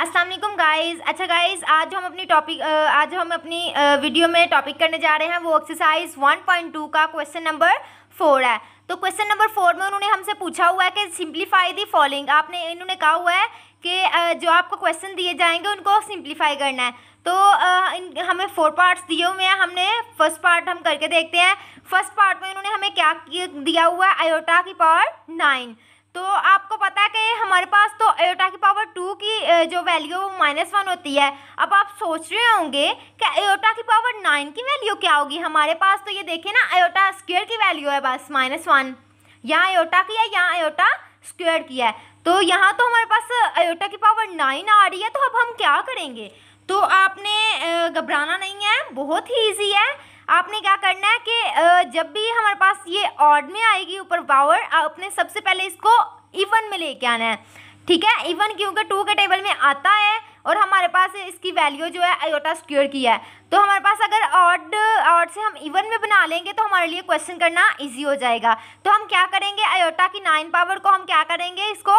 Aslam guys अच्छा guys आज हम अपनी टॉपिक आज हम अपनी वीडियो में टॉपिक करने जा रहे हैं वो एक्सरसाइज 1.2 का क्वेश्चन नंबर फोर है तो क्वेश्चन नंबर फोर में उन्होंने हमसे पूछा हुआ है कि सिंप्लीफाई दी फॉलोइंग आपने इन्होंने कहा हुआ है कि जो आपको क्वेश्चन दिए जाएंगे उनको सिंप्लीफाई करना है तो इन हमें फोर पार्ट्स दिए हुए हैं हमने फर्स्ट पार्ट हम करके देखते हैं फर्स्ट पार्ट में उन्होंने हमें क्या दिया हुआ है आयोटा की पावर नाइन तो आपको पता है कि हमारे पास तो एयोटा की पावर टू की जो वैल्यू है वो माइनस वन होती है अब आप सोच रहे होंगे कि एयोटा की पावर नाइन की वैल्यू क्या होगी हमारे पास तो ये देखिए ना एयोटा स्क्वेयर की वैल्यू है बस माइनस वन यहाँ एयोटा की है यहाँ एयोटा स्क्वेयर की है तो यहाँ तो हमारे पास एयोटा की पावर नाइन आ रही है तो अब हम क्या करेंगे तो आपने घबराना नहीं है बहुत ही ईजी है आपने क्या करना है कि जब भी हमारे पास ये ऑड में आएगी ऊपर पावर आपने सबसे पहले इसको इवन में लेके आना है ठीक है इवन क्योंकि टू के टेबल में आता है और हमारे पास इसकी वैल्यू जो है आयोटा स्क्योर की है तो हमारे पास अगर ऑड ऑड से हम इवन में बना लेंगे तो हमारे लिए क्वेश्चन करना इजी हो जाएगा तो हम क्या करेंगे आयोटा की नाइन पावर को हम क्या करेंगे इसको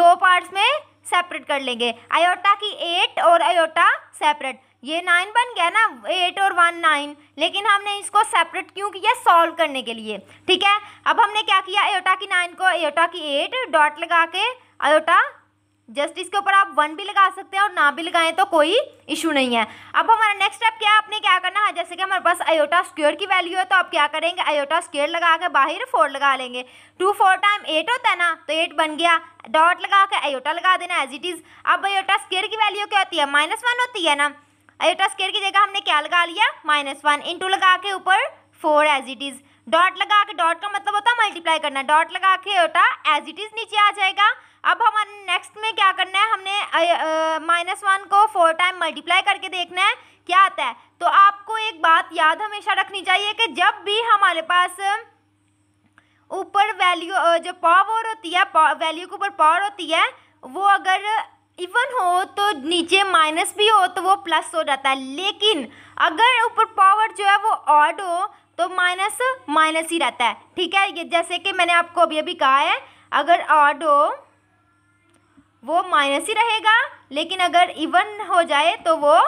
दो पार्ट्स में सेपरेट कर लेंगे आयोटा की एट और आयोटा सेपरेट ये नाइन बन गया ना एट और वन नाइन लेकिन हमने इसको सेपरेट क्यों किया सॉल्व करने के लिए ठीक है अब हमने क्या किया एयोटा की नाइन को एयोटा की एट डॉट लगा के अयोटा जस्ट इसके ऊपर आप वन भी लगा सकते हैं और ना भी लगाएं तो कोई इशू नहीं है अब हमारा नेक्स्ट स्टेप क्या है आपने क्या करना है जैसे कि हमारे पास अयोटा स्क्वेयर की वैल्यू है तो आप क्या करेंगे अयोटा स्क्वेयर लगा के बाहर फोर लगा लेंगे टू फोर टाइम एट होता है ना तो एट बन गया डॉट लगा के अयोटा लगा देना एज इट इज़ अब अयोटा स्क्वेयर की वैल्यू क्या होती है माइनस वन होती है ना अल्ट्रा स्केयर की जगह हमने क्या लगा लिया माइनस वन इंटू लगा के ऊपर four as it is dot लगा के डॉट का मतलब होता है मल्टीप्लाई करना डॉट लगा के ओटा एज इट इज़ नीचे आ जाएगा अब हमारे नेक्स्ट में क्या करना है हमने माइनस वन को फोर टाइम मल्टीप्लाई करके देखना है क्या आता है तो आपको एक बात याद हमेशा रखनी चाहिए कि जब भी हमारे पास ऊपर वैल्यू जो पावर होती है वैल्यू के ऊपर पावर होती है वो अगर इवन हो तो नीचे माइनस भी हो तो वो प्लस हो जाता है लेकिन अगर ऊपर पावर जो है वो ऑड हो तो माइनस माइनस ही रहता है ठीक है ये जैसे कि मैंने आपको अभी अभी कहा है अगर ऑड हो वो माइनस ही रहेगा लेकिन अगर इवन हो जाए तो वो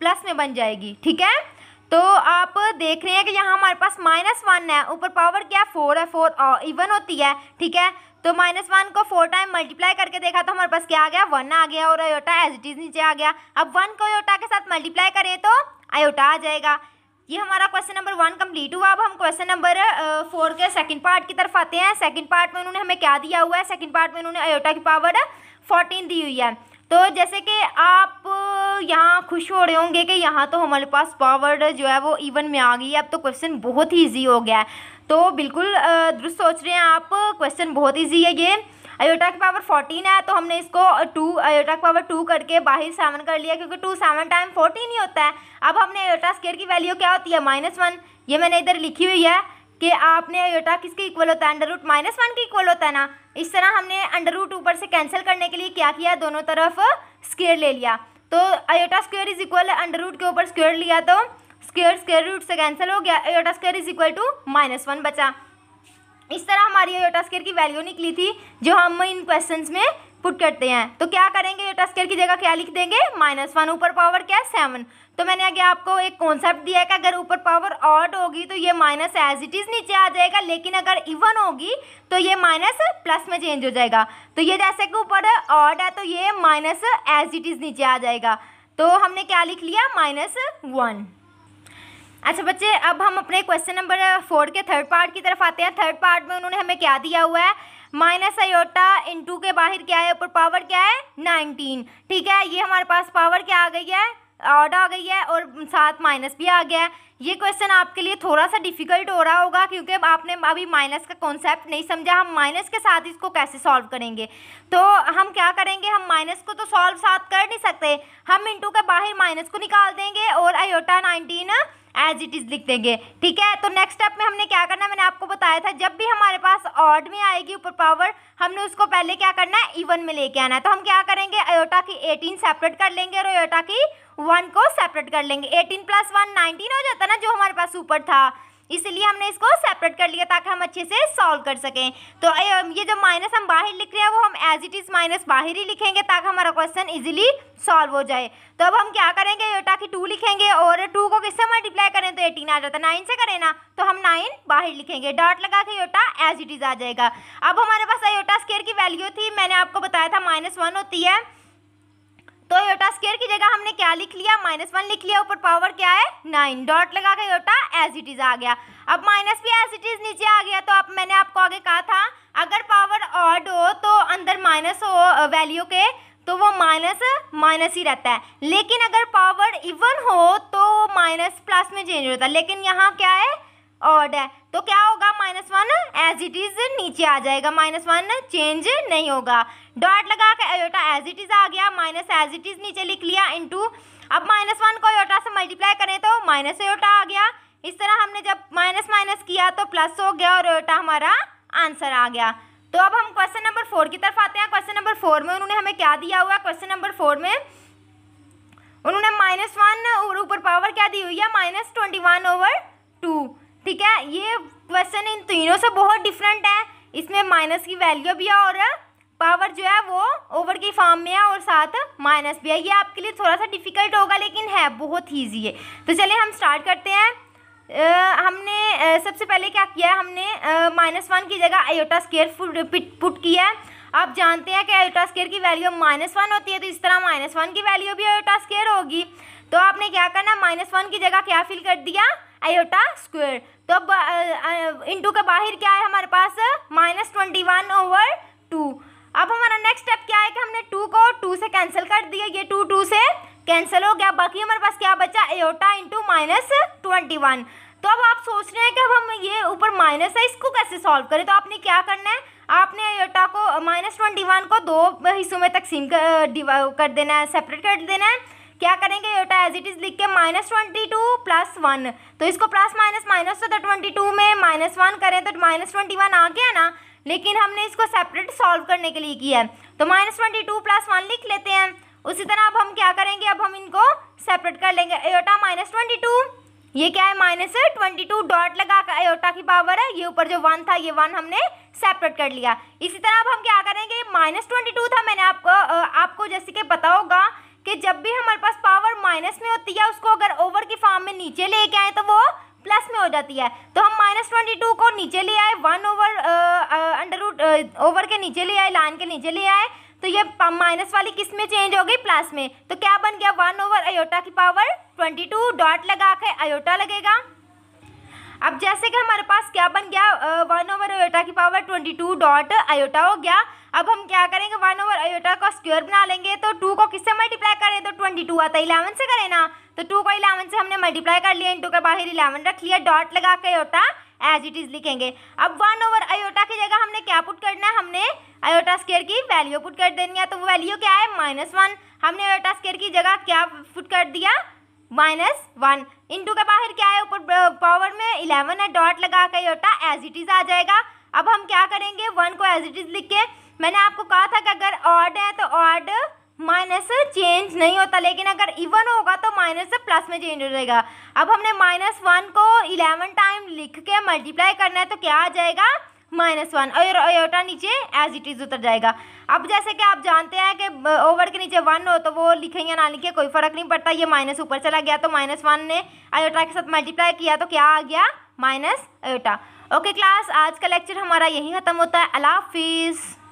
प्लस में बन जाएगी ठीक है तो आप देख रहे हैं कि यहाँ हमारे पास माइनस वन है ऊपर पावर क्या फोर है फोर इवन uh, होती है ठीक है तो माइनस वन को फोर टाइम मल्टीप्लाई करके देखा तो हमारे पास क्या आ गया वन आ गया और अयोटा एज इट इज नीचे आ गया अब वन को अयोटा के साथ मल्टीप्लाई करें तो अयोटा आ जाएगा ये हमारा क्वेश्चन नंबर वन कंप्लीट हुआ अब हम क्वेश्चन नंबर फोर के सेकंड पार्ट की तरफ आते हैं सेकंड पार्ट में उन्होंने हमें क्या दिया हुआ है सेकंड पार्ट में उन्होंने अयोटा की पावर फोर्टीन दी हुई है तो जैसे कि आप यहाँ खुश हो रहे होंगे कि यहाँ तो हमारे पास पावर जो है वो इवन में आ गई है अब तो क्वेश्चन बहुत ही ईजी हो गया है तो बिल्कुल दुरुस्त सोच रहे हैं आप क्वेश्चन बहुत ईजी है ये अयोटा की पावर फोर्टीन है तो हमने इसको टू अयोटा की पावर टू करके बाहर सेवन कर लिया क्योंकि टू सेवन टाइम फोर्टीन ही होता है अब हमने अयोटा स्केयर की वैल्यू क्या होती है माइनस वन ये मैंने इधर लिखी हुई है कि आपने अयोटा किसके इक्वल होता है अंडर रूट माइनस वन के इक्वल होता है ना इस तरह हमने अंडर रूट ऊपर से कैंसिल करने के लिए क्या किया दोनों तरफ स्केयर ले लिया तो iota square is equal under root के ऊपर स्क्वेयर लिया तो स्केयर स्केयर रूट से कैंसिल हो गया iota square is equal to minus one बचा इस तरह हमारी एयोटा स्केयर की वैल्यू निकली थी जो हम इन क्वेश्चन में पुट करते हैं तो क्या करेंगे एयोटा स्केयर की जगह क्या लिख देंगे माइनस वन ऊपर पावर क्या है सेवन तो मैंने आगे आपको एक कॉन्सेप्ट दिया है कि अगर ऊपर पावर ऑड होगी तो ये माइनस एज इट इज़ नीचे आ जाएगा लेकिन अगर इवन होगी तो ये माइनस प्लस में चेंज हो जाएगा तो ये जैसे कि ऊपर ऑड है तो ये माइनस एज इट इज़ नीचे आ जाएगा तो हमने क्या लिख लिया माइनस वन अच्छा बच्चे अब हम अपने क्वेश्चन नंबर फोर के थर्ड पार्ट की तरफ आते हैं थर्ड पार्ट में उन्होंने हमें क्या दिया हुआ है माइनस आयोटा इंटू के बाहर क्या है ऊपर पावर क्या है नाइनटीन ठीक है ये हमारे पास पावर क्या आ गई है ऑड आ गई है और साथ माइनस भी आ गया है ये क्वेश्चन आपके लिए थोड़ा सा डिफिकल्ट हो रहा होगा क्योंकि आपने अभी माइनस का कॉन्सेप्ट नहीं समझा हम माइनस के साथ इसको कैसे सॉल्व करेंगे तो हम क्या करेंगे हम माइनस को तो सॉल्व साथ कर नहीं सकते हम इंटू के बाहर माइनस को निकाल देंगे और iota nineteen as it is लिख देंगे ठीक है तो नेक्स्ट स्टेप में हमने क्या करना है मैंने आपको बताया था जब भी हमारे पास ऑड में आएगी ऊपर पावर हमने उसको पहले क्या करना है इवन में लेके आना है तो हम क्या करेंगे अयोटा की एटीन सेपरेट कर लेंगे और अयोटा की वन को सेपरेट कर लेंगे एटीन प्लस वन नाइनटीन हो जाता ना जो हमारे पास ऊपर था इसलिए हमने इसको सेपरेट कर लिया ताकि हम अच्छे से सॉल्व कर सकें तो ये जो माइनस हम बाहर लिख रहे हैं वो हम एज इट इज़ माइनस बाहर ही लिखेंगे ताकि हमारा क्वेश्चन इजीली सॉल्व हो जाए तो अब हम क्या करेंगे योटा की टू लिखेंगे और टू को किससे मल्टीप्लाई करें तो एटीन आ जाता है नाइन से करें ना तो हम नाइन बाहर लिखेंगे डॉट लगा के योटा एज इट इज़ आ जाएगा अब हमारे पास अयोटा स्केयर की वैल्यू थी मैंने आपको बताया था माइनस वन होती है तो योटा स्केयर की जगह हमने क्या लिख लिया माइनस वन लिख लिया ऊपर पावर क्या है नाइन डॉट लगा के योटा एज इट इज आ गया अब माइनस भी एज इट इज नीचे आ गया तो अब मैंने आपको आगे कहा था अगर पावर ऑड हो तो अंदर माइनस हो वैल्यू के तो वो माइनस माइनस ही रहता है लेकिन अगर पावर इवन हो तो माइनस प्लस में चेंज होता है लेकिन यहाँ क्या है ऑड है तो क्या होगा minus one as it is नीचे आ जाएगा माइनस वन चेंज नहीं होगा डॉट लगा के अयोटा एज इट इज़ आ गया माइनस एज इट इज़ नीचे लिख लिया इंटू अब माइनस वन को अयोटा से मल्टीप्लाई करें तो माइनस अयोटा आ गया इस तरह हमने जब माइनस माइनस किया तो प्लस हो गया और अयोटा हमारा आंसर आ गया तो अब हम क्वेश्चन नंबर फोर की तरफ आते हैं क्वेश्चन नंबर फोर में उन्होंने हमें क्या दिया हुआ क्वेश्चन नंबर फोर में उन्होंने माइनस वन और ऊपर पावर क्या दी हुई है minus twenty one over two ठीक है ये क्वेश्चन इन तीनों से बहुत डिफरेंट है इसमें माइनस की वैल्यू भी है और पावर जो है वो ओवर की फॉर्म में है और साथ माइनस भी है ये आपके लिए थोड़ा सा डिफिकल्ट होगा लेकिन है बहुत ईजी है तो चलिए हम स्टार्ट करते हैं आ, हमने सबसे पहले क्या किया है हमने माइनस वन की जगह आयोटा स्केयर पुट किया है आप जानते हैं कि आयोटा स्केयर की वैल्यू माइनस वन होती है तो इस तरह माइनस वन की वैल्यू भी आयोटा स्केयर होगी तो आपने क्या करना माइनस वन की जगह क्या फिल कर दिया आयोटा स्क्वेयर तो अब इंटू के बाहर क्या है हमारे पास minus twenty one over two अब हमारा नेक्स्ट स्टेप क्या है कि हमने टू को टू से कैंसिल कर दिया ये टू टू से कैंसिल हो गया बाकी हमारे पास क्या बचा एटा इंटू माइनस ट्वेंटी वन तो अब आप सोच रहे हैं कि अब हम ये ऊपर माइनस है इसको कैसे सॉल्व करें तो आपने क्या करना है आपने एटा को माइनस ट्वेंटी वन को दो हिस्सों में तकसीम कर, कर देना है सेपरेट कर देना है क्या करेंगे बेटा एज इट इज़ लिख के minus twenty two plus one तो इसको प्लस माइनस माइनस तो ट्वेंटी टू में माइनस वन करें तो माइनस ट्वेंटी वन आ गया ना लेकिन हमने इसको सेपरेट सॉल्व करने के लिए किया है तो minus twenty two plus one लिख लेते हैं उसी तरह अब हम क्या करेंगे अब हम इनको सेपरेट कर लेंगे एयोटा माइनस ट्वेंटी टू ये क्या है माइनस ट्वेंटी टू डॉट लगा कर एयोटा की पावर है ये ऊपर जो वन था ये वन हमने सेपरेट कर लिया इसी तरह अब हम क्या करेंगे माइनस ट्वेंटी टू था मैंने आपको आपको जैसे कि पता होगा कि जब भी हमारे पास पावर माइनस में होती है उसको अगर ओवर की फॉर्म में नीचे लेके आए तो वो प्लस में हो जाती है तो हम माइनस ट्वेंटी टू को नीचे ले आए one over under root over के नीचे ले आए लाइन के नीचे ले आए तो ये माइनस वाली किस में चेंज हो गई प्लस में तो क्या बन गया वन ओवर अयोटा की पावर ट्वेंटी टू डॉट लगा के अयोटा लगेगा अब जैसे कि हमारे पास क्या बन गया वन ओवर अयोटा की power twenty two dot iota हो गया अब हम क्या करेंगे वन ओवर अयोटा का स्क्वायर बना लेंगे तो टू को किससे मल्टीप्लाई करें तो ट्वेंटी टू आता है इलेवन से करें ना तो टू को इलेवन से हमने मल्टीप्लाई कर लिया टू के बाहर इलेवन रख लिया डॉट लगा के अयोटा एज इट इज़ लिखेंगे अब वन ओवर अयोटा की जगह हमने क्या पुट करना है हमने अयोटा स्केयर की वैल्यू पुट कर देनी है तो वो वैल्यू क्या है माइनस वन हमने अयोटा स्केयर की जगह क्या पुट कर दिया माइनस वन इंटू के बाहर क्या है ऊपर पावर में इलेवन है डॉट लगा के योटा एज इट इज़ आ जाएगा अब हम क्या करेंगे वन को एज इट इज़ लिख के मैंने आपको कहा था कि अगर ऑड है तो ऑड माइनस चेंज नहीं होता लेकिन अगर इवन होगा तो माइनस से प्लस में चेंज हो जाएगा अब हमने माइनस वन को इलेवन टाइम लिख के मल्टीप्लाई करना है तो क्या आ जाएगा माइनस वन और ओयोटा नीचे एज इट इज़ उतर जाएगा अब जैसे कि आप जानते हैं कि ओवर के नीचे वन हो तो वो लिखें या ना लिखें कोई फ़र्क नहीं पड़ता ये माइनस ऊपर चला गया तो माइनस वन ने अयोटा के साथ मल्टीप्लाई किया तो क्या आ गया माइनस अयोटा ओके क्लास आज का लेक्चर हमारा यहीं ख़त्म होता है अलाफिज़